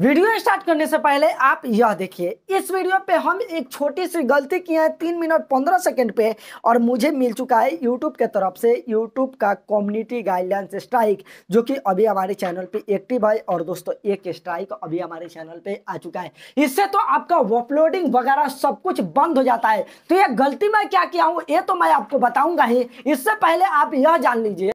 video start करने से पहले आप यह देखिए इस वीडियो पे हम एक छोटी सी गलती किए हैं तीन मिनट पंद्रह सेकंड पे और मुझे मिल चुका है यूट्यूब के तरफ से यूट्यूब का कम्युनिटी गाइडलाइंस स्ट्राइक जो कि अभी हमारे चैनल पे एक्टिव है और दोस्तों एक स्ट्राइक अभी हमारे चैनल पे आ चुका है इससे तो आपका अपलोडिंग वगैरह सब कुछ बंद हो जाता है तो यह गलती मैं क्या किया हूँ ये तो मैं आपको बताऊंगा ही इससे पहले आप यह जान लीजिए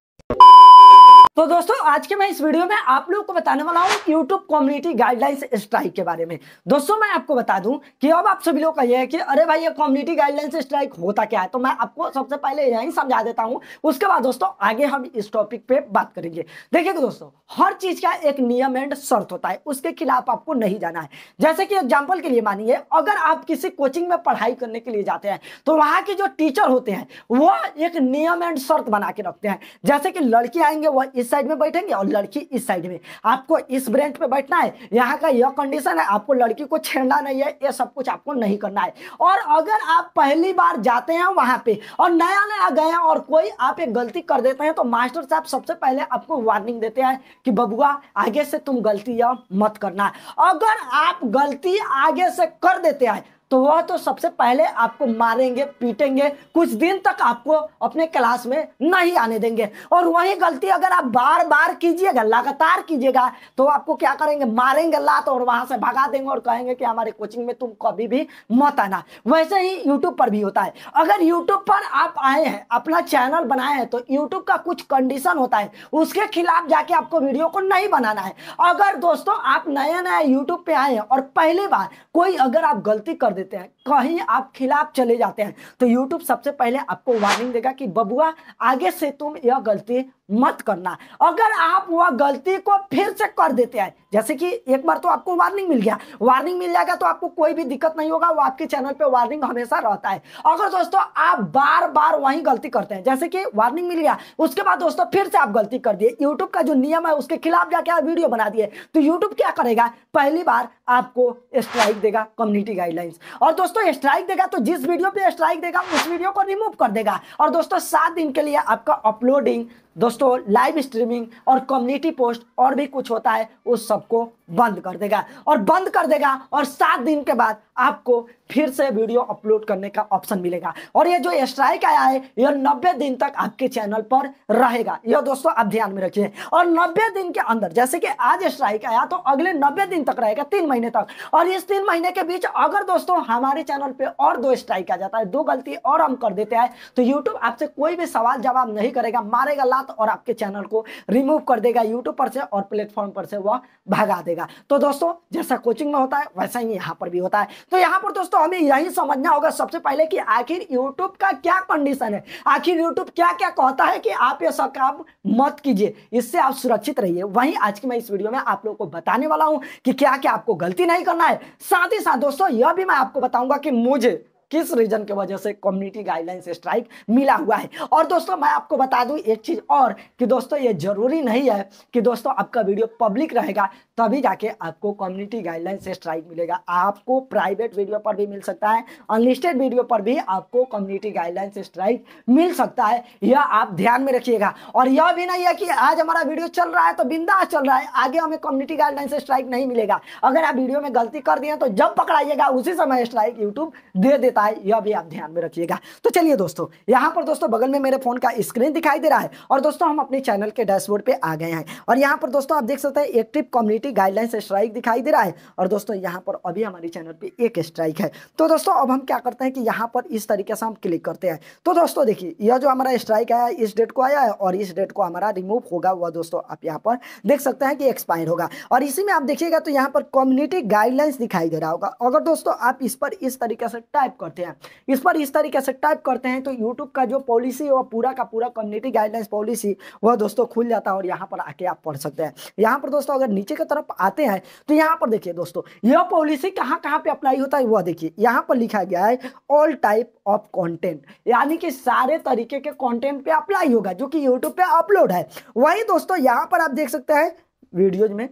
तो दोस्तों आज के मैं इस वीडियो में आप लोगों को बताने वाला हूँ यूट्यूब कम्युनिटी गाइडलाइंस स्ट्राइक के बारे में दोस्तों मैं आपको बता दूं कि अब आप सभी लोग का यह है कि अरे भाई ये कम्युनिटी गाइडलाइंस स्ट्राइक होता क्या है तो मैं आपको सबसे पहले यही समझा देता हूँ उसके बाद दोस्तों आगे हम इस टॉपिक पे बात करेंगे देखिए तो दोस्तों हर चीज का एक नियम एंड शर्त होता है उसके खिलाफ आपको नहीं जाना है जैसे कि एग्जाम्पल के लिए मानिए अगर आप किसी कोचिंग में पढ़ाई करने के लिए जाते हैं तो वहां के जो टीचर होते हैं वो एक नियम एंड शर्त बना के रखते हैं जैसे कि लड़के आएंगे वह इस साइड में बैठेंगे और लड़की इस साइड में आपको इस ब्रेंच पे बैठना है यहाँ का यह कंडीशन है आपको लड़की को छेड़ना नहीं है ये सब कुछ आपको नहीं करना है और अगर आप पहली बार जाते हैं वहां पे और नया नया गए और कोई आप एक गलती कर देते हैं तो मास्टर साहब सबसे पहले आपको वार्निंग देते हैं कि बबुआ आगे से तुम गलती मत करना अगर आप गलती आगे से कर देते हैं तो वह तो सबसे पहले आपको मारेंगे पीटेंगे कुछ दिन तक आपको अपने क्लास में नहीं आने देंगे और वही गलती अगर आप बार बार कीजिएगा लगातार कीजिएगा तो आपको क्या करेंगे मारेंगे लात और वहां से भगा देंगे और कहेंगे कि हमारे कोचिंग में तुम कभी भी मत आना वैसे ही यूट्यूब पर भी होता है अगर यूट्यूब पर आप आए हैं अपना चैनल बनाए हैं तो यूट्यूब का कुछ कंडीशन होता है उसके खिलाफ जाके आपको वीडियो को नहीं बनाना है अगर दोस्तों आप नया नया यूट्यूब पर आए हैं और पहली बार कोई अगर आप गलती कर दे देते हैं कहीं आप खिलाफ चले जाते हैं तो YouTube सबसे पहले आपको वार्निंग देगा कि बबुआ आगे से तुम यह गलती मत करना अगर आप वह गलती को फिर से कर देते हैं जैसे कि एक बार तो आपको वार्निंग मिल गया वार्निंग मिल जाएगा तो आपको कोई भी दिक्कत नहीं होगा वो आपके चैनल पे वार्निंग हमेशा रहता है अगर दोस्तों आप बार बार वही गलती करते हैं जैसे कि वार्निंग मिल गया उसके बाद दोस्तों फिर से आप गलती कर दिए यूट्यूब का जो नियम है उसके खिलाफ जाके आप वीडियो बना दिए तो यूट्यूब क्या करेगा पहली बार आपको स्ट्राइक देगा कम्युनिटी गाइडलाइंस और दोस्तों स्ट्राइक देगा तो जिस वीडियो पे स्ट्राइक देगा उस वीडियो को रिमूव कर देगा और दोस्तों सात दिन के लिए आपका अपलोडिंग दोस्तों लाइव स्ट्रीमिंग और कम्युनिटी पोस्ट और भी कुछ होता है उस सबको बंद कर देगा और बंद कर देगा और सात दिन के बाद आपको फिर से वीडियो अपलोड करने का ऑप्शन मिलेगा और ये जो स्ट्राइक आया है यह नब्बे दिन तक आपके चैनल पर रहेगा यह दोस्तों आप ध्यान में रखिए और नब्बे दिन के अंदर जैसे कि आज स्ट्राइक आया तो अगले नब्बे दिन तक रहेगा तीन महीने तक और इस तीन महीने के बीच अगर दोस्तों हमारे चैनल पर और दो स्ट्राइक आ जाता है दो गलती और हम कर देते हैं तो यूट्यूब आपसे कोई भी सवाल जवाब नहीं करेगा मारेगा साथ और आपके चैनल को रिमूव कर देगा यूट्यूब पर से और प्लेटफॉर्म पर से वह भगा देगा तो दोस्तों जैसा कोचिंग में होता है वैसा ही यहाँ पर भी होता है तो यहाँ पर दोस्तों हमें यही समझना होगा सबसे पहले कि आखिर यूट्यूब का क्या कंडीशन है आखिर यूट्यूब क्या क्या कहता है कि आप ये सब काम मत कीजिए इससे आप सुरक्षित रहिए वहीं आज की मैं इस वीडियो में आप लोगों को बताने वाला हूँ कि क्या क्या आपको गलती नहीं करना है साथ ही साथ दोस्तों यह भी मैं आपको बताऊंगा कि मुझे किस रीजन के वजह से कम्युनिटी गाइडलाइंस स्ट्राइक मिला हुआ है और दोस्तों मैं आपको बता दूं एक चीज़ और कि दोस्तों ये जरूरी नहीं है कि दोस्तों आपका वीडियो पब्लिक रहेगा तभी जाके आपको कम्युनिटी गाइडलाइंस स्ट्राइक मिलेगा आपको प्राइवेट वीडियो पर भी मिल सकता है अनलिस्टेड वीडियो पर भी आपको कम्युनिटी गाइडलाइंस स्ट्राइक मिल सकता है यह आप ध्यान में रखिएगा और यह भी नहीं है कि आज हमारा वीडियो चल रहा है तो बिंदा चल रहा है आगे हमें कम्युनिटी गाइडलाइंस स्ट्राइक नहीं मिलेगा अगर आप वीडियो में गलती कर दिए तो जब पकड़ाइएगा उसी समय स्ट्राइक यूट्यूब दे देता होता है यह भी आप ध्यान में रखिएगा तो चलिए दोस्तों यहाँ पर दोस्तों बगल में मेरे फोन का स्क्रीन दिखाई दे रहा है और दोस्तों हम अपने चैनल के डैशबोर्ड पे आ गए हैं और यहाँ पर दोस्तों आप देख सकते हैं एक्टिव कम्युनिटी गाइडलाइंस स्ट्राइक दिखाई दे रहा है और दोस्तों यहाँ पर अभी हमारे चैनल पर एक स्ट्राइक है तो दोस्तों अब हम क्या करते हैं कि यहाँ पर इस तरीके से हम क्लिक करते हैं तो दोस्तों देखिए यह जो हमारा स्ट्राइक आया इस डेट को आया है और इस डेट को हमारा रिमूव होगा वह दोस्तों आप यहाँ पर देख सकते हैं कि एक्सपायर होगा और इसी में आप देखिएगा तो यहाँ पर कम्युनिटी गाइडलाइंस दिखाई दे रहा होगा अगर दोस्तों आप इस पर इस तरीके से टाइप करते हैं इस पर इस तरीके से टाइप करते हैं तो यूट्यूब का जो पॉलिसी है वो पूरा का पूरा कम्युनिटी गाइडलाइंस पॉलिसी वह दोस्तों खुल जाता है और यहाँ पर आके आप पढ़ सकते हैं यहाँ पर दोस्तों अगर नीचे की तरफ आते हैं तो यहाँ पर देखिए दोस्तों यह पॉलिसी कहाँ कहाँ पर अप्लाई होता है वह देखिए यहाँ पर लिखा गया है ऑल टाइप ऑफ कॉन्टेंट यानी कि सारे तरीके के कॉन्टेंट पर अप्लाई होगा जो कि यूट्यूब पर अपलोड है वही दोस्तों यहाँ पर आप देख सकते हैं वीडियोज में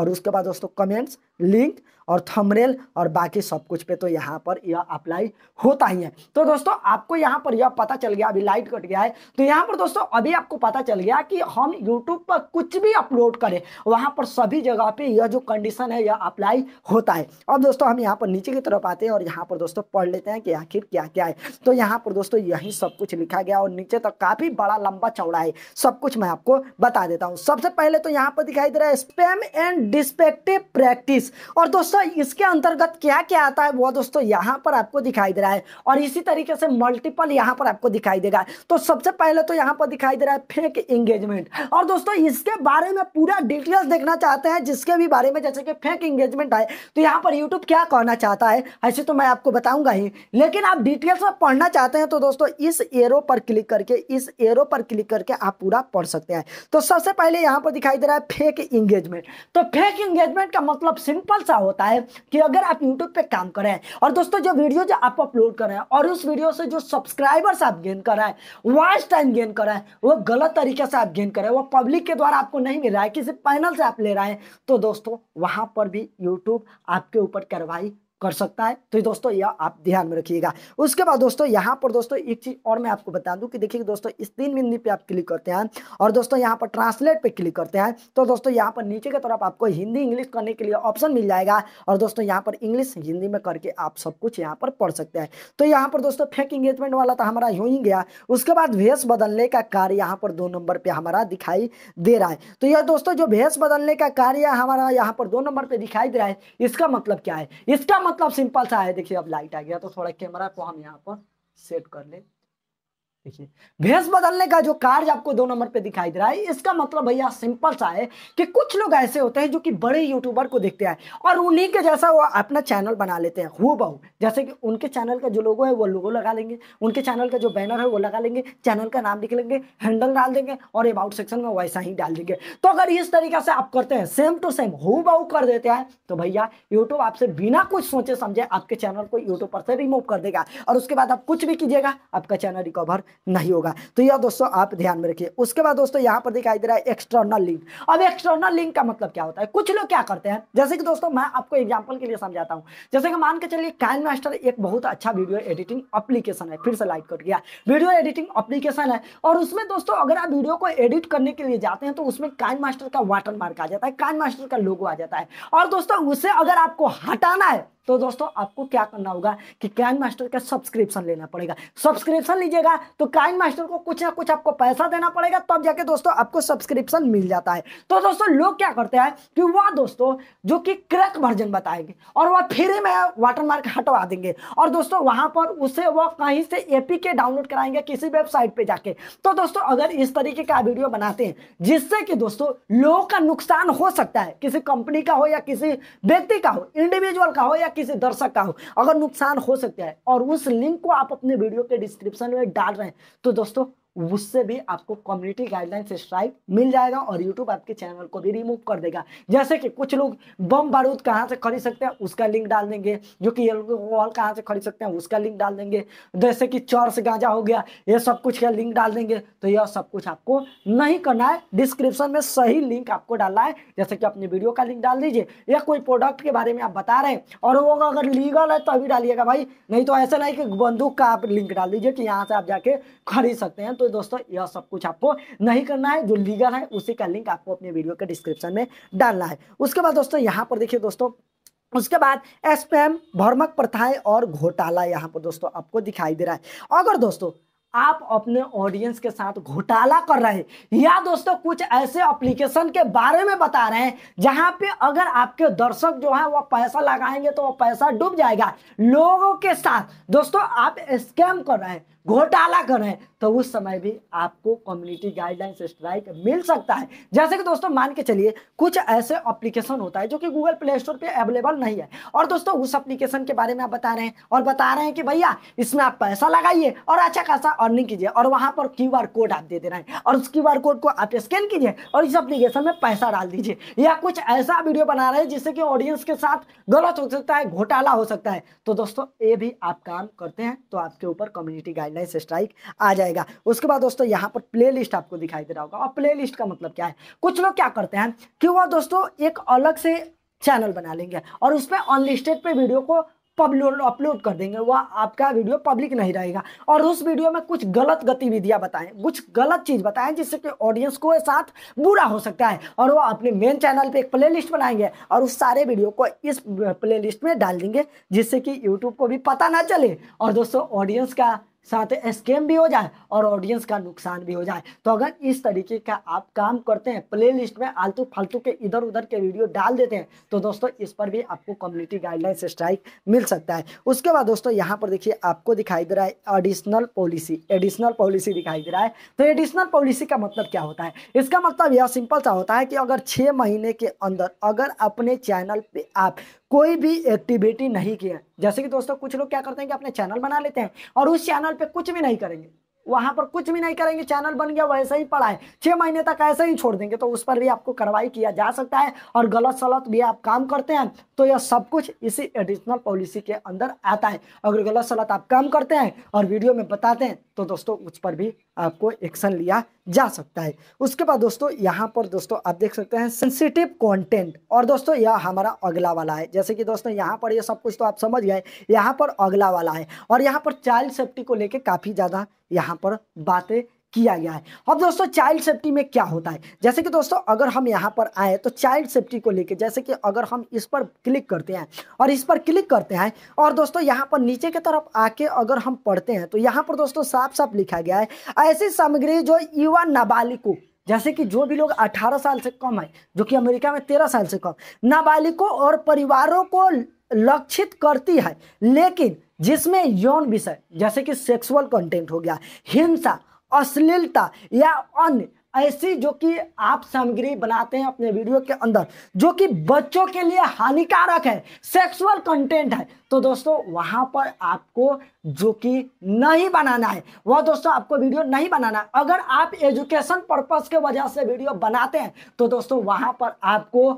और उसके बाद दोस्तों कमेंट्स लिंक और थंबनेल और बाकी सब कुछ पे तो यहाँ पर यह अप्लाई होता ही है तो दोस्तों आपको यहाँ पर यह पता चल गया अभी लाइट कट गया है तो यहाँ पर दोस्तों अभी आपको पता चल गया कि हम यूट्यूब पर कुछ भी अपलोड करें वहाँ पर सभी जगह पे यह जो कंडीशन है यह अप्लाई होता है अब दोस्तों हम यहाँ पर नीचे की तरफ आते हैं और यहाँ पर दोस्तों पढ़ लेते हैं कि आखिर क्या क्या है तो यहाँ पर दोस्तों यही सब कुछ लिखा गया और नीचे तक काफ़ी बड़ा लंबा चौड़ा है सब कुछ मैं आपको बता देता हूँ सबसे पहले तो यहाँ पर दिखाई दे रहा है स्पेम एंड डिस्पेक्टिव प्रैक्टिस बीस और दोस्तों इसके अंतर्गत क्या क्या आता है वो दोस्तों यहाँ पर आपको दिखाई दे रहा है और इसी तरीके से मल्टीपल यहाँ पर आपको दिखाई देगा तो सबसे पहले तो यहाँ पर दिखाई दे रहा है फेक इंगेजमेंट और दोस्तों इसके बारे में पूरा डिटेल्स देखना चाहते हैं जिसके भी बारे में जैसे कि फेक इंगेजमेंट आए तो यहाँ पर यूट्यूब क्या कहना चाहता है ऐसे तो मैं आपको बताऊंगा ही लेकिन आप डिटेल्स में पढ़ना चाहते हैं तो दोस्तों इस एरो पर क्लिक करके इस एरो पर क्लिक करके आप पूरा पढ़ सकते हैं तो सबसे पहले यहाँ पर दिखाई दे रहा है फेक इंगेजमेंट तो फेक इंगेजमेंट का मतलब सिंपल सा होता है कि अगर आप यूट्यूब पे काम कर रहे हैं और दोस्तों जो वीडियो जो आप अपलोड कर रहे हैं और उस वीडियो से जो सब्सक्राइबर्स आप गेन कर रहे हैं वॉच टाइम गेन कर रहे हैं वो गलत तरीके से आप गेन कर रहे हैं वो पब्लिक के द्वारा आपको नहीं मिल रहा है किसी पैनल से आप ले रहे हैं तो दोस्तों वहां पर भी यूट्यूब आपके ऊपर कार्रवाई कर सकता है तो दोस्तों यह आप ध्यान में रखिएगा उसके बाद दोस्तों यहाँ पर दोस्तों एक चीज़ और मैं आपको बता दूँ कि देखिए दोस्तों इस तीन बिंदी पे आप क्लिक करते हैं और दोस्तों यहाँ पर ट्रांसलेट पे क्लिक करते हैं तो दोस्तों यहाँ पर नीचे की तरफ आपको हिंदी इंग्लिश करने के लिए ऑप्शन मिल जाएगा और दोस्तों यहाँ पर इंग्लिश हिंदी में करके आप सब कुछ यहाँ पर पढ़ सकते हैं तो यहाँ पर दोस्तों फेक इंगेजमेंट वाला तो हमारा यूं ही गया उसके बाद भेस बदलने का कार्य यहाँ पर दो नंबर पर हमारा दिखाई दे रहा है तो यह दोस्तों जो भेस बदलने का कार्य हमारा यहाँ पर दो नंबर पर दिखाई दे रहा है इसका मतलब क्या है इसका मतलब मतलब सिंपल सा है देखिए अब लाइट आ गया तो थोड़ा कैमरा को हम यहाँ पर सेट कर ले देखिए भेष बदलने का जो कार्य आपको दो नंबर पे दिखाई दे रहा है इसका मतलब भैया सिंपल सा है कि कुछ लोग ऐसे होते हैं जो कि बड़े यूट्यूबर को देखते हैं और उन्हीं के जैसा वो अपना चैनल बना लेते हैं हु बहु जैसे कि उनके चैनल का जो लोगो है वो लोगो लगा लेंगे उनके चैनल का जो बैनर है वो लगा लेंगे चैनल का नाम लिख लेंगे हैंडल डाल देंगे और अबाउट सेक्शन में वैसा ही डाल देंगे तो अगर इस तरीका से आप करते हैं सेम टू सेम हु बहु कर देते हैं तो भैया यूट्यूब आपसे बिना कुछ सोचे समझे आपके चैनल को यूट्यूब पर से रिमूव कर देगा और उसके बाद आप कुछ भी कीजिएगा आपका चैनल रिकवर नहीं होगा तो यह दोस्तों आप ध्यान में रखिए उसके बाद दोस्तों यहाँ पर दिखाई दे रहा है एक्सटर्नल लिंक अब एक्सटर्नल लिंक का मतलब क्या होता है कुछ लोग क्या करते हैं जैसे कि दोस्तों मैं आपको एग्जाम्पल के लिए समझाता हूँ जैसे कि मान के चलिए काइन मास्टर एक बहुत अच्छा वीडियो एडिटिंग अप्लीकेशन है फिर से लाइक कर गया वीडियो एडिटिंग अप्लीकेशन है और उसमें दोस्तों अगर आप वीडियो को एडिट करने के लिए जाते हैं तो उसमें काइन मास्टर का वाटर मार्क आ जाता है काइन मास्टर का लोगो आ जाता है और दोस्तों उसे अगर आपको हटाना है तो दोस्तों आपको क्या करना होगा कि क्राइन मास्टर का सब्सक्रिप्शन लेना पड़ेगा सब्सक्रिप्शन लीजिएगा तो काइन मास्टर को कुछ ना कुछ आपको पैसा देना पड़ेगा तब जाके दोस्तों आपको सब्सक्रिप्शन मिल जाता है तो दोस्तों लोग क्या करते हैं कि वह दोस्तों जो कि क्रैक वर्जन बताएंगे और वह फ्री में वाटरमार्क हटवा देंगे और दोस्तों वहां पर उसे वह कहीं से एपी के डाउनलोड कराएंगे किसी वेबसाइट पर जाके तो दोस्तों अगर इस तरीके का वीडियो बनाते हैं जिससे कि दोस्तों लोगों का नुकसान हो सकता है किसी कंपनी का हो या किसी व्यक्ति का हो इंडिविजुअल का हो या किसी दर्शक का हो अगर नुकसान हो सकता है और उस लिंक को आप अपने वीडियो के डिस्क्रिप्शन में डाल रहे हैं तो दोस्तों उससे भी आपको कम्युनिटी गाइडलाइन स्ट्राइक मिल जाएगा और यूट्यूब आपके चैनल को भी रिमूव कर देगा जैसे कि कुछ लोग बम बारूद कहाँ से खरीद सकते हैं उसका लिंक डाल देंगे जो कि वॉल कहाँ से खरीद सकते हैं उसका लिंक डाल देंगे जैसे कि चर्स गांजा हो गया ये सब कुछ का लिंक डाल देंगे तो यह सब कुछ आपको नहीं करना है डिस्क्रिप्शन में सही लिंक आपको डालना है जैसे कि अपनी वीडियो का लिंक डाल दीजिए या कोई प्रोडक्ट के बारे में आप बता रहे हैं और वो अगर लीगल है तभी डालिएगा भाई नहीं तो ऐसा नहीं कि बंदूक का आप लिंक डाल दीजिए कि यहाँ से आप जाके खरीद सकते हैं तो तो दोस्तों यह सब कुछ आपको नहीं करना है जो लीगल है उसी का लिंक आपको अपने वीडियो के डिस्क्रिप्शन में डालना है उसके बाद दोस्तों यहाँ पर देखिए दोस्तों उसके बाद एसपैम भरमक प्रथाएं और घोटाला यहाँ पर दोस्तों आपको दिखाई दे रहा है अगर दोस्तों आप अपने ऑडियंस के साथ घोटाला कर रहे हैं या दोस्तों कुछ ऐसे एप्लीकेशन के बारे में बता रहे हैं जहां पे अगर आपके दर्शक जो है वह पैसा लगाएंगे तो वह पैसा डूब जाएगा लोगों के साथ दोस्तों आप स्कैम कर रहे हैं घोटाला करें तो उस समय भी आपको कम्युनिटी गाइडलाइंस स्ट्राइक मिल सकता है जैसे कि दोस्तों मान के चलिए कुछ ऐसे एप्लीकेशन होता है जो कि गूगल प्ले स्टोर पर अवेलेबल नहीं है और दोस्तों उस एप्लीकेशन के बारे में आप बता रहे हैं और बता रहे हैं कि भैया इसमें आप पैसा लगाइए और अच्छा खासा अर्निंग कीजिए और वहाँ पर क्यू कोड आप दे दे रहे हैं और उस क्यू कोड को आप स्कैन कीजिए और इस अप्लीकेशन में पैसा डाल दीजिए या कुछ ऐसा वीडियो बना रहे हैं जिससे कि ऑडियंस के साथ गलत हो सकता है घोटाला हो सकता है तो दोस्तों ये भी आप काम करते हैं तो आपके ऊपर कम्युनिटी गाइडलाइन अटेंडेंस स्ट्राइक आ जाएगा उसके बाद दोस्तों यहाँ पर प्ले आपको दिखाई दे रहा होगा और प्ले का मतलब क्या है कुछ लोग क्या करते हैं कि वह दोस्तों एक अलग से चैनल बना लेंगे और उसमें अनलिस्टेड पे वीडियो को पब्लोड अपलोड कर देंगे वह आपका वीडियो पब्लिक नहीं रहेगा और उस वीडियो में कुछ गलत गतिविधियां बताएं कुछ गलत चीज़ बताएं जिससे कि ऑडियंस को साथ बुरा हो सकता है और वह अपने मेन चैनल पे एक प्लेलिस्ट बनाएंगे और उस सारे वीडियो को इस प्लेलिस्ट में डाल देंगे जिससे कि यूट्यूब को भी पता ना चले और दोस्तों ऑडियंस का साथ स्कैम भी हो जाए और ऑडियंस का नुकसान भी हो जाए तो अगर इस तरीके का आप काम करते हैं प्लेलिस्ट में आलतू फालतू के इधर उधर के वीडियो डाल देते हैं तो दोस्तों इस पर भी आपको कम्युनिटी गाइडलाइंस स्ट्राइक मिल सकता है उसके बाद दोस्तों यहाँ पर देखिए आपको दिखाई दे रहा है एडिशनल पॉलिसी एडिशनल पॉलिसी दिखाई दे रहा है तो एडिशनल पॉलिसी का मतलब क्या होता है इसका मतलब यह सिंपल सा होता है कि अगर छः महीने के अंदर अगर अपने चैनल पर आप कोई भी एक्टिविटी नहीं किया जैसे कि दोस्तों कुछ लोग क्या करते हैं कि अपने चैनल बना लेते हैं और उस चैनल पे कुछ भी नहीं करेंगे वहाँ पर कुछ भी नहीं करेंगे चैनल बन गया वैसे ही पड़ा है छः महीने तक ऐसे ही छोड़ देंगे तो उस पर भी आपको कार्रवाई किया जा सकता है और गलत सलत भी आप काम करते हैं तो यह सब कुछ इसी एडिशनल पॉलिसी के अंदर आता है अगर गलत सलत आप काम करते हैं और वीडियो में बताते हैं तो दोस्तों उस पर भी आपको एक्शन लिया जा सकता है उसके बाद दोस्तों यहाँ पर दोस्तों आप देख सकते हैं सेंसिटिव कंटेंट और दोस्तों यह हमारा अगला वाला है जैसे कि दोस्तों यहाँ पर यह सब कुछ तो आप समझ गए यहाँ पर अगला वाला है और यहाँ पर चाइल्ड सेफ्टी को लेकर काफ़ी ज़्यादा यहाँ पर बातें किया गया है अब दोस्तों चाइल्ड सेफ्टी में क्या होता है जैसे कि दोस्तों अगर हम यहाँ पर आए तो चाइल्ड सेफ्टी को लेकर जैसे कि अगर हम इस पर क्लिक करते हैं और इस पर क्लिक करते हैं और दोस्तों यहाँ पर नीचे की तरफ आके अगर हम पढ़ते हैं तो यहाँ पर दोस्तों साफ साफ लिखा गया है ऐसी सामग्री जो युवा नाबालिगों जैसे कि जो भी लोग 18 साल से कम है जो कि अमेरिका में 13 साल से कम नाबालिगों और परिवारों को लक्षित करती है लेकिन जिसमें यौन विषय जैसे कि सेक्सुअल कंटेंट हो गया हिंसा अश्लीलता या अन्य ऐसी जो कि आप सामग्री बनाते हैं अपने वीडियो के अंदर जो कि बच्चों के लिए हानिकारक है सेक्सुअल कंटेंट है तो दोस्तों वहां पर आपको जो कि नहीं बनाना है वह दोस्तों आपको वीडियो नहीं बनाना है अगर आप एजुकेशन पर्पज़ के वजह से वीडियो बनाते हैं तो दोस्तों वहां पर आपको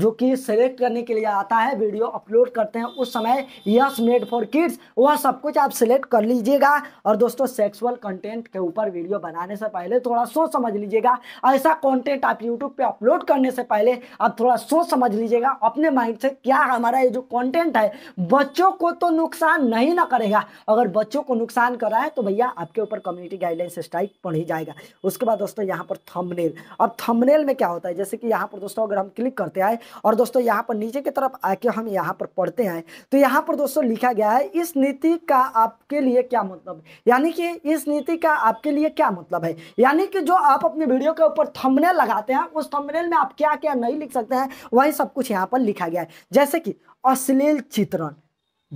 जो कि सेलेक्ट करने के लिए आता है वीडियो अपलोड करते हैं उस समय यस मेड फॉर किड्स वह सब कुछ आप सिलेक्ट कर लीजिएगा और दोस्तों सेक्सुअल कंटेंट के ऊपर वीडियो बनाने से पहले थोड़ा सोच समझ लीजिएगा ऐसा कंटेंट आप यूट्यूब पे अपलोड करने से पहले आप थोड़ा सोच समझ लीजिएगा अपने माइंड से क्या हमारा ये जो कॉन्टेंट है बच्चों को तो नुकसान नहीं ना करेगा अगर बच्चों को नुकसान करा है तो भैया आपके ऊपर कम्युनिटी गाइडलाइंस स्ट्राइक पढ़ी ही जाएगा उसके बाद दोस्तों यहाँ पर थमनेल अब थमनेल में क्या होता है जैसे कि यहाँ पर दोस्तों अगर हम क्लिक करते हैं और दोस्तों यहाँ पर नीचे की तरफ आके हम यहाँ पर पढ़ते हैं तो यहाँ पर दोस्तों लिखा गया है इस नीति का आपके लिए क्या मतलब यानी कि इस नीति का आपके लिए क्या मतलब है यानी कि जो आप अपने वीडियो के ऊपर थंबनेल लगाते हैं उस थंबनेल में आप क्या क्या नहीं लिख सकते हैं वही सब कुछ यहाँ पर लिखा गया है जैसे कि अश्लील चित्रण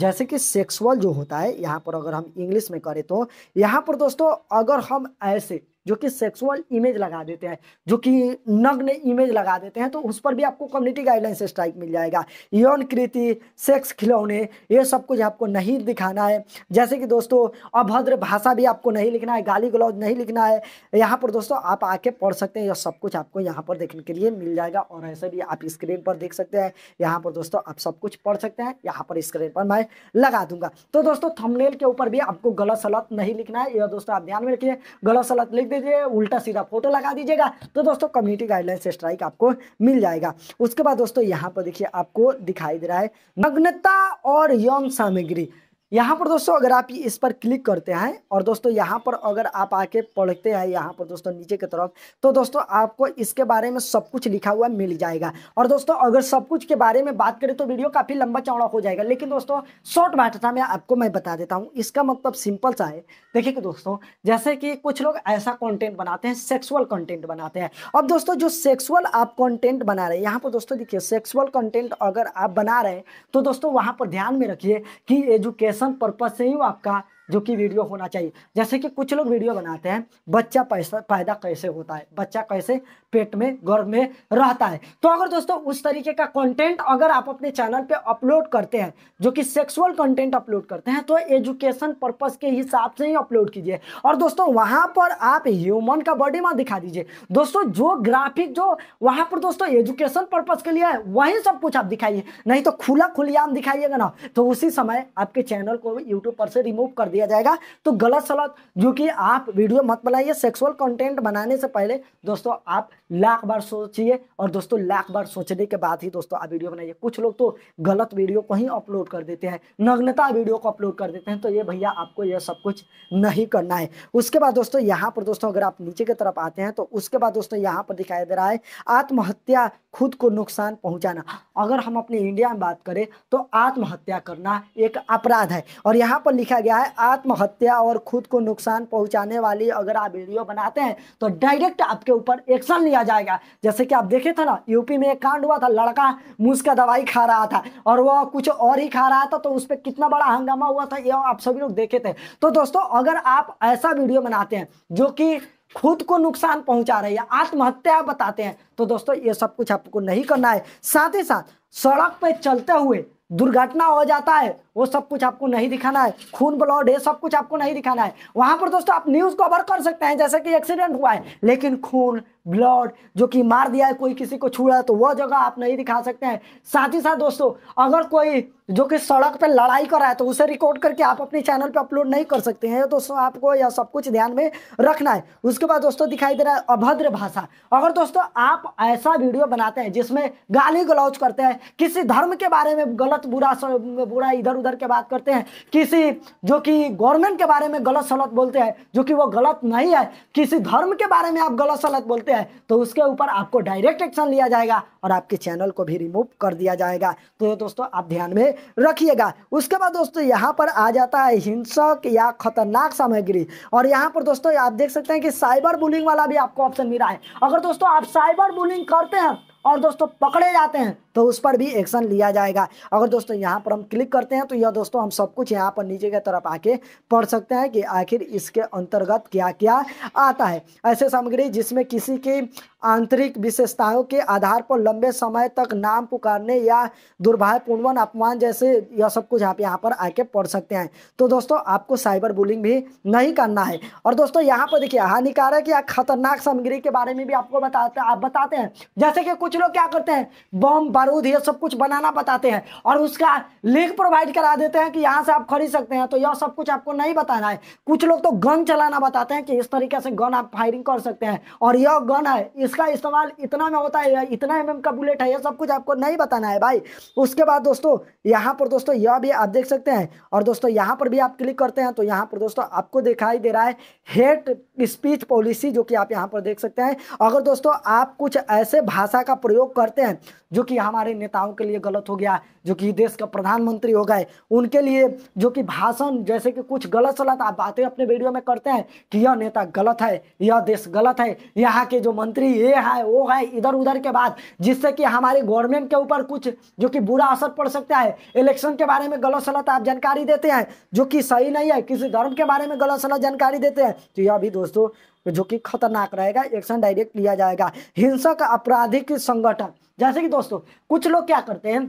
जैसे कि सेक्सुअल जो होता है यहाँ पर अगर हम इंग्लिश में करें तो यहाँ पर दोस्तों अगर हम ऐसे जो कि सेक्सुअल इमेज लगा देते हैं जो कि नग्न इमेज लगा देते हैं तो उस पर भी आपको कम्युनिटी गाइडलाइंस स्ट्राइक मिल जाएगा यौन कृति सेक्स खिलौने ये सब कुछ आपको नहीं दिखाना है जैसे कि दोस्तों अभद्र भाषा भी आपको नहीं लिखना है गाली गलौज नहीं लिखना है यहाँ पर दोस्तों आप आके पढ़ सकते हैं यह सब कुछ आपको यहाँ पर देखने के लिए मिल जाएगा और ऐसे भी आप स्क्रीन पर देख सकते हैं यहाँ पर दोस्तों आप सब कुछ पढ़ सकते हैं यहाँ पर स्क्रीन पर मैं लगा दूंगा तो दोस्तों थमनेल के ऊपर भी आपको गलत सलत नहीं लिखना है यह दोस्तों आप ध्यान में रखिए गलत सलत लिख दीजिए उल्टा सीधा फोटो लगा दीजिएगा तो दोस्तों कम्युनिटी गाइडलाइन से स्ट्राइक आपको मिल जाएगा उसके बाद दोस्तों यहाँ पर देखिए आपको दिखाई दे रहा है नग्नता और यौन सामग्री यहाँ पर दोस्तों अगर आप इस पर क्लिक करते हैं और दोस्तों यहाँ पर अगर आप आके पढ़ते हैं यहाँ पर दोस्तों नीचे की तरफ तो दोस्तों आपको इसके बारे में सब कुछ लिखा हुआ मिल जाएगा और दोस्तों अगर सब कुछ के बारे में बात करें तो वीडियो काफ़ी लंबा चौड़ा हो जाएगा लेकिन दोस्तों शॉर्ट मैटर था मैं आपको मैं बता देता हूँ इसका मतलब सिंपल सा है देखिए कि दोस्तों जैसे कि कुछ लोग ऐसा कॉन्टेंट बनाते हैं सेक्सुअल कॉन्टेंट बनाते हैं अब दोस्तों जो सेक्सुअल आप कॉन्टेंट बना रहे हैं यहाँ पर दोस्तों देखिए सेक्सुअल कॉन्टेंट अगर आप बना रहे हैं तो दोस्तों वहाँ पर ध्यान में रखिए कि एजुकेशन एजुकेशन पर्पज से ही वो आपका जो कि वीडियो होना चाहिए जैसे कि कुछ लोग वीडियो बनाते हैं बच्चा पैसा पैदा कैसे होता है बच्चा कैसे पेट में गर्भ में रहता है तो अगर दोस्तों उस तरीके का कंटेंट अगर आप अपने चैनल पे अपलोड करते हैं जो कि सेक्सुअल कंटेंट अपलोड करते हैं तो एजुकेशन पर्पज के हिसाब से ही अपलोड कीजिए और दोस्तों वहाँ पर आप ह्यूमन का बॉडी मां दिखा दीजिए दोस्तों जो ग्राफिक जो वहाँ पर दोस्तों एजुकेशन पर्पज के लिए है वही सब कुछ आप दिखाइए नहीं तो खुला खुलियाम दिखाइएगा ना तो उसी समय आपके चैनल को यूट्यूब पर से रिमूव कर दिया जाएगा तो गलत सलत जो कि आप वीडियो मत बनाइए सेक्सुअल कंटेंट बनाने से पहले दोस्तों आप लाख बार सोचिए और दोस्तों लाख बार सोचने के बाद ही दोस्तों आप वीडियो बनाइए कुछ लोग तो गलत वीडियो को ही अपलोड कर देते हैं नग्नता वीडियो को अपलोड कर देते हैं तो ये भैया आपको यह सब कुछ नहीं करना है उसके बाद दोस्तों यहाँ पर दोस्तों अगर आप नीचे की तरफ आते हैं तो उसके बाद दोस्तों यहाँ पर दिखाई दे रहा है आत्महत्या खुद को नुकसान पहुंचाना अगर हम अपने इंडिया में बात करें तो आत्महत्या करना एक अपराध है और यहाँ पर लिखा गया है आत्महत्या और खुद को नुकसान पहुंचाने वाली अगर आप वीडियो बनाते हैं तो डायरेक्ट आपके ऊपर एक्शन लिया जाएगा जैसे कि आप देखे थे ना यूपी में एक कांड हुआ था लड़का मुझ का दवाई खा रहा था और वह कुछ और ही खा रहा था तो उस पर कितना बड़ा हंगामा हुआ था यह आप सभी लोग देखे थे तो दोस्तों अगर आप ऐसा वीडियो बनाते हैं जो कि खुद को नुकसान पहुंचा रही है आत्महत्या बताते हैं तो दोस्तों ये सब कुछ आपको नहीं करना है साथ ही साथ सड़क पर चलते हुए दुर्घटना हो जाता है वो सब कुछ आपको नहीं दिखाना है खून ब्लड ये सब कुछ आपको नहीं दिखाना है वहां पर दोस्तों आप न्यूज़ कवर कर सकते हैं जैसे कि एक्सीडेंट हुआ है लेकिन खून ब्लड जो कि मार दिया है कोई किसी को छुड़ा तो वह जगह आप नहीं दिखा सकते हैं साथ ही साथ दोस्तों अगर कोई जो कि सड़क पर लड़ाई कर रहा है तो उसे रिकॉर्ड करके आप अपने चैनल पर अपलोड नहीं कर सकते हैं दोस्तों आपको यह सब कुछ ध्यान में रखना है उसके बाद दोस्तों दिखाई दे रहा है अभद्र भाषा अगर दोस्तों आप ऐसा वीडियो बनाते हैं जिसमें गाली गलौज करते हैं किसी धर्म के बारे में गलत बुरा बुरा इधर उधर उधर के बात करते हैं किसी जो कि गवर्नमेंट के बारे में गलत सलत बोलते हैं जो कि वो गलत नहीं है किसी धर्म के बारे में आप गलत सलत बोलते हैं तो उसके ऊपर आपको डायरेक्ट एक्शन लिया जाएगा और आपके चैनल को भी रिमूव कर दिया जाएगा तो दोस्तों आप ध्यान में रखिएगा उसके बाद दोस्तों यहाँ पर आ जाता है हिंसक या खतरनाक सामग्री और यहाँ पर दोस्तों आप देख सकते हैं कि साइबर बुलिंग वाला भी आपको ऑप्शन मिला है अगर दोस्तों आप साइबर बुलिंग करते हैं और दोस्तों पकड़े जाते हैं तो उस पर भी एक्शन लिया जाएगा अगर दोस्तों यहाँ पर हम क्लिक करते हैं तो यह दोस्तों हम सब कुछ यहाँ पर नीचे की तरफ आके पढ़ सकते हैं कि आखिर इसके अंतर्गत क्या क्या आता है ऐसे सामग्री जिसमें किसी की आंतरिक विशेषताओं के आधार पर लंबे समय तक नाम पुकारने या दुर्भाग्यपूर्ण अपमान जैसे यह सब कुछ आप यहाँ पर आके पढ़ सकते हैं तो दोस्तों आपको साइबर बुलिंग भी नहीं करना है और दोस्तों यहाँ पर देखिए हानिकारक या खतरनाक सामग्री के बारे में भी आपको बताते आप बताते हैं जैसे कि कुछ कुछ लोग क्या करते हैं बम बारूद ये सब कुछ बनाना बताते हैं और उसका लिंक प्रोवाइड करा देते हैं कि यहाँ से आप खरीद सकते हैं तो यह सब कुछ आपको नहीं बताना है कुछ लोग तो गन चलाना बताते हैं कि इस तरीके से गन आप फायरिंग कर सकते हैं और यह गन है इसका इस्तेमाल इतना में होता है इतना एम का बुलेट है यह सब कुछ आपको नहीं बताना है भाई उसके बाद दोस्तों यहाँ पर दोस्तों यह भी आप देख सकते हैं और दोस्तों यहाँ पर भी आप क्लिक करते हैं तो यहाँ पर दोस्तों आपको दिखाई दे रहा है हेट स्पीच पॉलिसी जो कि आप यहाँ पर देख सकते हैं अगर दोस्तों आप कुछ ऐसे भाषा का का प्रयोग करते हैं जो कि हमारे नेताओं के लिए गलत हो गया जो कि देश का प्रधानमंत्री हो गए उनके लिए जो कि भाषण जैसे कि कुछ गलत सलत आप बातें अपने वीडियो में करते हैं कि यह नेता गलत है यह देश गलत है यहाँ के जो मंत्री ये है वो है इधर उधर के बाद जिससे कि हमारे गवर्नमेंट के ऊपर कुछ जो कि बुरा असर पड़ सकता है इलेक्शन के बारे में गलत सलत आप जानकारी देते हैं जो कि सही नहीं है किसी धर्म के बारे में गलत सलत जानकारी देते हैं तो यह भी दोस्तों जो कि खतरनाक रहेगा एक्शन डायरेक्ट लिया जाएगा हिंसक आपराधिक संगठन जैसे कि दोस्तों कुछ लोग क्या करते हैं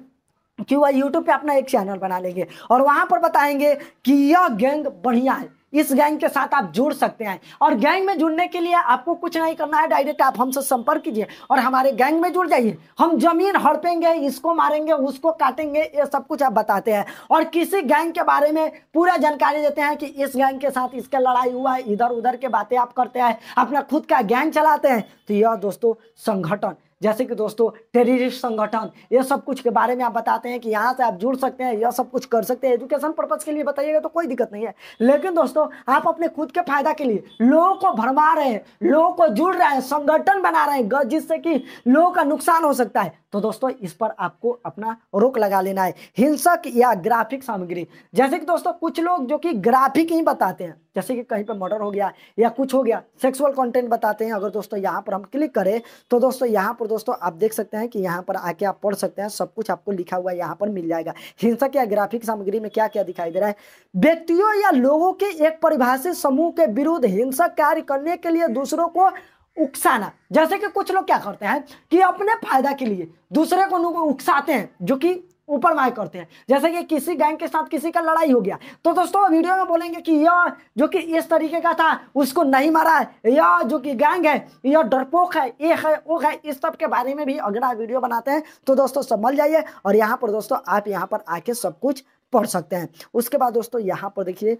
कि वह यूट्यूब पे अपना एक चैनल बना लेंगे और वहाँ पर बताएंगे कि यह गैंग बढ़िया है इस गैंग के साथ आप जुड़ सकते हैं और गैंग में जुड़ने के लिए आपको कुछ नहीं करना है डायरेक्ट आप हमसे संपर्क कीजिए और हमारे गैंग में जुड़ जाइए हम जमीन हड़पेंगे इसको मारेंगे उसको काटेंगे ये सब कुछ आप बताते हैं और किसी गैंग के बारे में पूरा जानकारी देते हैं कि इस गैंग के साथ इसका लड़ाई हुआ है इधर उधर के बातें आप करते हैं अपना खुद का गैंग चलाते हैं तो यह दोस्तों संगठन जैसे कि दोस्तों टेररिस्ट संगठन ये सब कुछ के बारे में आप बताते हैं कि यहाँ से आप जुड़ सकते हैं यह सब कुछ कर सकते हैं एजुकेशन पर्पज़ के लिए बताइएगा तो कोई दिक्कत नहीं है लेकिन दोस्तों आप अपने खुद के फायदा के लिए लोगों को भरमा रहे हैं लोगों को जुड़ रहे हैं संगठन बना रहे हैं जिससे कि लोगों का नुकसान हो सकता है तो दोस्तों इस पर आपको अपना रोक लगा लेना है हिंसक या ग्राफिक सामग्री जैसे कि दोस्तों कुछ लोग जो कि ग्राफिक ही बताते हैं जैसे कि कहीं पर मर्डर हो गया या कुछ हो गया सेक्सुअल कंटेंट बताते हैं अगर दोस्तों यहाँ पर हम क्लिक करें तो दोस्तों यहाँ पर दोस्तों आप देख सकते हैं कि यहाँ पर आके आप पढ़ सकते हैं सब कुछ आपको लिखा हुआ यहाँ पर मिल जाएगा हिंसक या ग्राफिक सामग्री में क्या क्या दिखाई दे रहा है व्यक्तियों या लोगों के एक परिभाषित समूह के विरुद्ध हिंसक कार्य करने के लिए दूसरों को उकसाना जैसे कि कुछ लोग क्या करते हैं कि अपने फायदा के लिए दूसरे को उकसाते हैं जो कि ऊपर माय करते हैं जैसे कि किसी गैंग के साथ किसी का लड़ाई हो गया तो दोस्तों वीडियो में बोलेंगे कि यह जो कि इस तरीके का था उसको नहीं मारा है यह जो कि गैंग है यह डरपोक है ये है वो है इस सब के बारे में भी अगर आप वीडियो बनाते हैं तो दोस्तों समझ जाइए और यहाँ पर दोस्तों आप यहाँ पर आके सब कुछ पढ़ सकते हैं उसके बाद दोस्तों यहाँ पर देखिए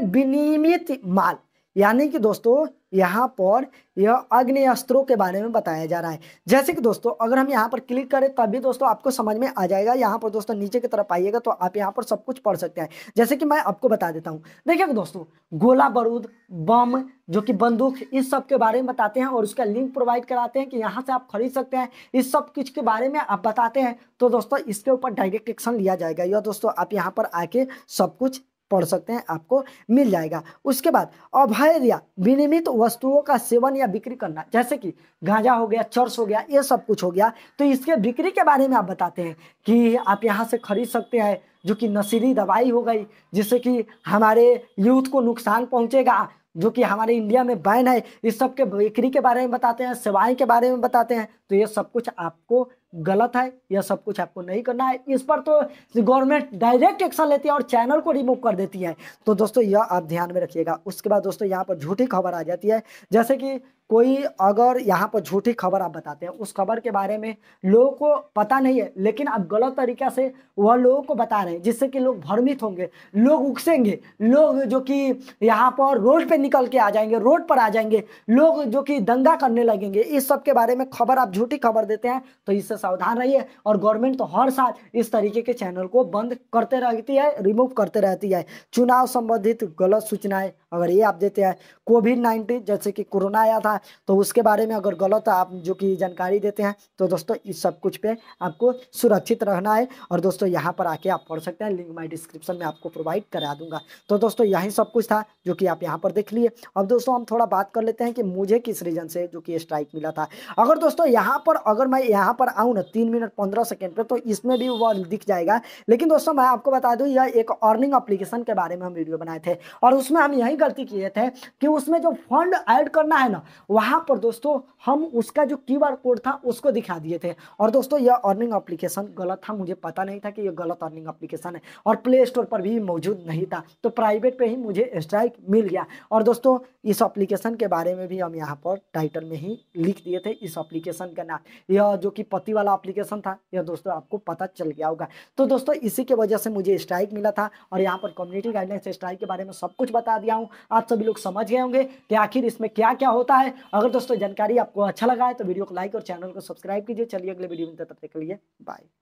विनियमित माल यानी कि दोस्तों यहाँ पर यह अग्नि अस्त्रों के बारे में बताया जा रहा है जैसे कि दोस्तों अगर हम यहाँ पर क्लिक करें तभी दोस्तों आपको समझ में आ जाएगा यहाँ पर दोस्तों नीचे की तरफ आइएगा तो आप यहाँ पर सब कुछ पढ़ सकते हैं जैसे कि मैं आपको बता देता हूँ देखिए दोस्तों गोला बारूद बम जो कि बंदूक इस सब के बारे में बताते हैं और उसका लिंक प्रोवाइड कराते हैं कि यहाँ से आप खरीद सकते हैं इस सब कुछ के बारे में आप बताते हैं तो दोस्तों इसके ऊपर डायरेक्ट एक्शन लिया जाएगा या दोस्तों आप यहाँ पर आके सब कुछ पढ़ सकते हैं आपको मिल जाएगा उसके बाद अवैध या विनियमित वस्तुओं का सेवन या बिक्री करना जैसे कि गांजा हो गया चर्स हो गया ये सब कुछ हो गया तो इसके बिक्री के बारे में आप बताते हैं कि आप यहाँ से खरीद सकते हैं जो कि नशीली दवाई हो गई जिससे कि हमारे यूथ को नुकसान पहुँचेगा जो कि हमारे इंडिया में बैन है इस सब के बिक्री के बारे में बताते हैं सेवाएं के बारे में बताते हैं तो ये सब कुछ आपको गलत है यह सब कुछ आपको नहीं करना है इस पर तो गवर्नमेंट डायरेक्ट एक्शन लेती है और चैनल को रिमूव कर देती है तो दोस्तों यह आप ध्यान में रखिएगा उसके बाद दोस्तों यहाँ पर झूठी खबर आ जाती है जैसे कि कोई अगर यहाँ पर झूठी खबर आप बताते हैं उस खबर के बारे में लोगों को पता नहीं है लेकिन आप गलत तरीका से वह लोगों को बता रहे हैं जिससे कि लोग भ्रमित होंगे लोग उकसेंगे लोग जो कि यहाँ पर रोड पे निकल के आ जाएंगे रोड पर आ जाएंगे लोग जो कि दंगा करने लगेंगे इस सब के बारे में खबर आप झूठी खबर देते हैं तो इससे सावधान रहिए और गवर्नमेंट तो हर साल इस तरीके के चैनल को बंद करते रहती है रिमूव करते रहती है चुनाव संबंधित गलत सूचनाएँ अगर ये आप देते हैं कोविड नाइन्टीन जैसे कि कोरोना आया था तो उसके बारे में अगर गलत आप जो कि जानकारी देते हैं तो दोस्तों इस सब कुछ पे आपको सुरक्षित रहना है और दोस्तों यहाँ पर आके आप पढ़ सकते हैं लिंक मैं डिस्क्रिप्शन में आपको प्रोवाइड करा दूंगा तो दोस्तों यही सब कुछ था जो कि आप यहाँ पर देख लिए अब दोस्तों हम थोड़ा बात कर लेते हैं कि मुझे किस रीजन से जो कि स्ट्राइक मिला था अगर दोस्तों यहाँ पर अगर मैं यहाँ पर आऊँ ना तीन मिनट पंद्रह सेकेंड पर तो इसमें भी वह दिख जाएगा लेकिन दोस्तों मैं आपको बता दूँ यह एक अर्निंग अप्लीकेशन के बारे में हम वीडियो बनाए थे और उसमें हम यही गलती किए थे कि उसमें जो फंड ऐड करना है ना वहाँ पर दोस्तों हम उसका जो क्यू कोड था उसको दिखा दिए थे और दोस्तों यह अर्निंग अप्लीकेशन गलत था मुझे पता नहीं था कि यह गलत अर्निंग अप्लीकेशन है और प्ले स्टोर पर भी मौजूद नहीं था तो प्राइवेट पर ही मुझे स्ट्राइक मिल गया और दोस्तों इस अप्लीकेशन के बारे में भी हम यहाँ पर टाइटल में ही लिख दिए थे इस अप्लीकेशन का नाम यह जो कि पति वाला अप्लीकेशन था यह दोस्तों आपको पता चल गया होगा तो दोस्तों इसी के वजह से मुझे स्ट्राइक मिला था और यहाँ पर कम्युनिटी गाइडलाइन स्ट्राइक के बारे में सब कुछ बता दिया हूँ आप सभी लोग समझ गए होंगे कि आखिर इसमें क्या क्या होता है अगर दोस्तों जानकारी आपको अच्छा लगा है तो वीडियो को लाइक और चैनल को सब्सक्राइब कीजिए चलिए अगले वीडियो में तब तक के लिए बाय